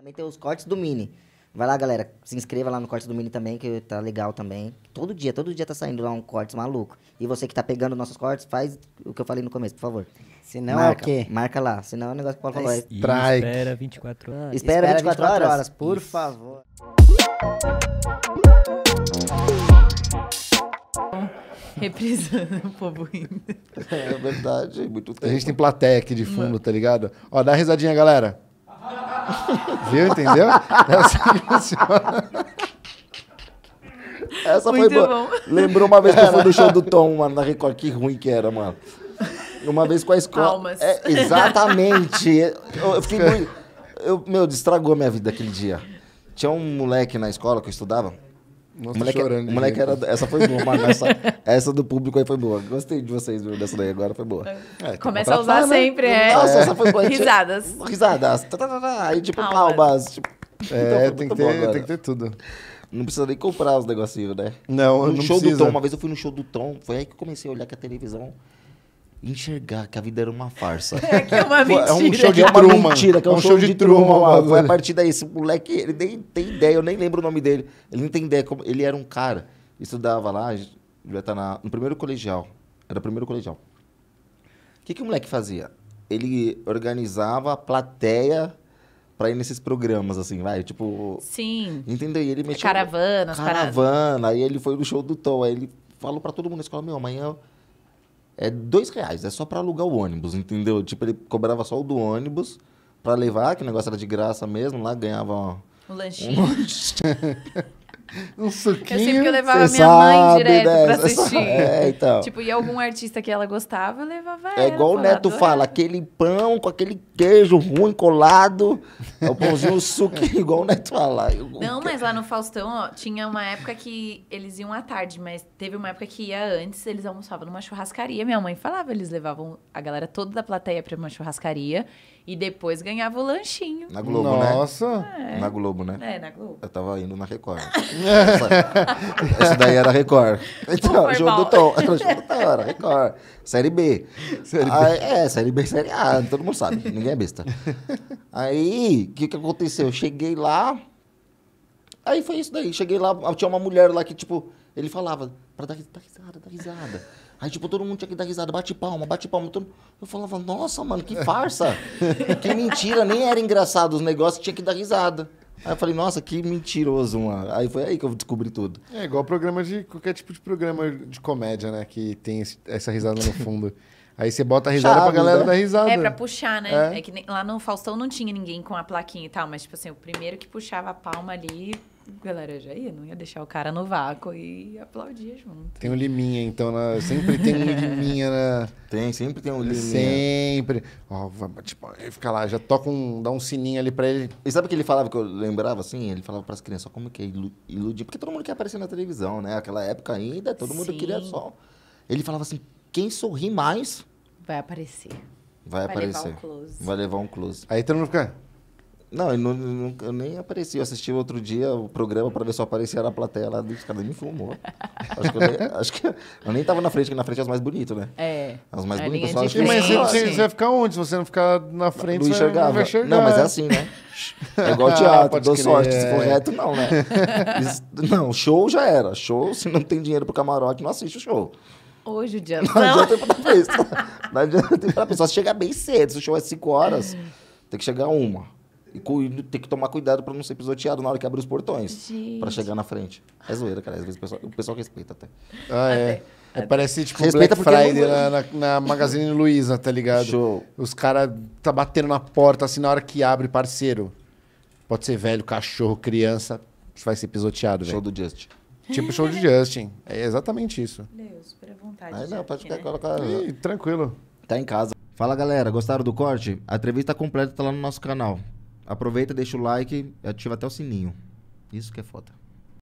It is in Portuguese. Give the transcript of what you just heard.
Também tem os cortes do Mini. Vai lá, galera, se inscreva lá no corte do Mini também, que tá legal também. Todo dia, todo dia tá saindo lá um corte maluco. E você que tá pegando nossos cortes, faz o que eu falei no começo, por favor. Se não é o quê? Marca lá, senão é o negócio que o Paulo falou. É espera, 24 horas. Ah, espera, 24, horas? horas por Isso. favor. Reprisando o povo rindo. É verdade, muito tempo. A gente tem plateia aqui de fundo, não. tá ligado? Ó, dá risadinha, galera. Viu, entendeu? É assim que funciona. Essa Muito foi boa. Bom. Lembrou uma vez que eu fui no show do Tom, mano, na Record, que ruim que era, mano. Uma vez com a escola. É, exatamente. Eu, eu fiquei muito. Eu, meu, estragou a minha vida aquele dia. Tinha um moleque na escola que eu estudava nossa, tá moleque, tô Moleque era, essa foi boa, mas essa, essa do público aí foi boa. Gostei de vocês, viu? Dessa daí agora foi boa. É, é então Começa tá a usar né? sempre, é. Nossa, essa foi boa. Tipo, risadas. Risadas. Tá, aí tipo palmas. palmas tipo... É, então, tem, que ter, tem que ter tudo. Não precisa nem comprar os negocinhos, né? Não, no não show precisa. do Tom, uma vez eu fui no show do Tom, foi aí que eu comecei a olhar que a televisão enxergar que a vida era uma farsa. É, que é uma é mentira. É um show de é uma Mentira, é um, show, de, de Foi a partir daí. Esse moleque, ele nem tem ideia, eu nem lembro o nome dele. Ele não tem ideia. Como, ele era um cara, estudava lá, ia estar tá na, no primeiro colegial. Era o primeiro colegial. O que, que o moleque fazia? Ele organizava a plateia pra ir nesses programas, assim, vai, tipo... Sim. Entendeu? E ele mexeu... Caravanas, Caravana. Aí ele foi no show do Tom, aí ele falou pra todo mundo na escola, meu, amanhã... Eu é dois reais, é só para alugar o ônibus, entendeu? Tipo, ele cobrava só o do ônibus para levar, que o negócio era de graça mesmo, lá ganhava... um lanchinho. Um lanche um suquinho. Eu sempre que eu levava minha mãe né? direto dessa. pra assistir. É, então. Tipo, e algum artista que ela gostava, eu levava É ela, igual o Neto fala, aquele pão com aquele queijo ruim colado, é o pãozinho suquinho, igual o Neto fala. Eu Não, mas lá no Faustão, ó, tinha uma época que eles iam à tarde, mas teve uma época que ia antes, eles almoçavam numa churrascaria. Minha mãe falava, eles levavam a galera toda da plateia pra uma churrascaria e depois ganhava o lanchinho. Na Globo, Nossa. né? Nossa! É. Na Globo, né? É, na Globo. Eu tava indo na Record. É. Essa daí era Record. Então, o jogo do Tom. Era o jogo do Tom, era Record. Série B. Série B. Aí, é, Série B, Série A. Todo mundo sabe. Ninguém é besta. Aí, o que, que aconteceu? Eu cheguei lá. Aí foi isso daí. Cheguei lá, tinha uma mulher lá que, tipo, ele falava pra dar, dar risada, dar risada. Aí, tipo, todo mundo tinha que dar risada, bate palma, bate palma. Todo... Eu falava, nossa, mano, que farsa. que mentira, nem era engraçado os negócios, tinha que dar risada. Aí eu falei, nossa, que mentiroso, mano. Aí foi aí que eu descobri tudo. É igual programa de. qualquer tipo de programa de comédia, né? Que tem esse, essa risada no fundo. Aí você bota a risada Chaves, pra galera né? dar risada. É, pra puxar, né? É. é que lá no Faustão não tinha ninguém com a plaquinha e tal, mas, tipo assim, o primeiro que puxava a palma ali a galera já ia, não ia deixar o cara no vácuo e aplaudia junto. Tem um liminha, então, na... Né? sempre tem um liminha né? Tem, sempre tem um liminha. Sempre. Ó, oh, tipo, ele fica lá, já toca um, dá um sininho ali pra ele. E sabe o que ele falava, que eu lembrava, assim? Ele falava pras crianças, só como que é iludir? Porque todo mundo quer aparecer na televisão, né? Aquela época ainda, todo mundo Sim. queria só... Ele falava assim, quem sorri mais... Vai aparecer. Vai, vai aparecer. Levar um vai levar um close. Aí todo mundo fica... Não, eu, não, não, eu nem apareci. Eu assisti outro dia o programa para ver se eu aparecia na plateia lá. Os caras me fumou. acho, que eu nem, acho que eu nem tava na frente, porque na frente é os mais bonitos, né? É. As mais é, bonitas são que... Mas você, você, você vai ficar onde? Se você não ficar na frente, não, você não vai enxergar. Não, mas é assim, né? É igual teatro, ah, dou crer. sorte. Se for é. reto, não, né? não, show já era. Show, se não tem dinheiro pro camarote, não assiste o show. Hoje o dia. Não, não adianta ir pra pessoa. Não adianta ir pra pessoa. Se chegar bem cedo, se o show é 5 horas, tem que chegar uma tem que tomar cuidado para não ser pisoteado na hora que abrir os portões. Para chegar na frente. É zoeira, cara. Às vezes o pessoal, o pessoal respeita até. Ah, é. É, parece tipo Respeita Black Friday não... na, na, Magazine Luiza, tá ligado? Show. Os caras tá batendo na porta assim na hora que abre, parceiro. Pode ser velho, cachorro, criança, vai ser pisoteado, velho. Show do Justin. Tipo show do Justin. É exatamente isso. Deus, super vontade. Aí, não, pode ficar, né? tranquilo. Tá em casa. Fala galera, gostaram do corte? A entrevista completa tá lá no nosso canal. Aproveita, deixa o like, ativa até o sininho. Isso que é foda.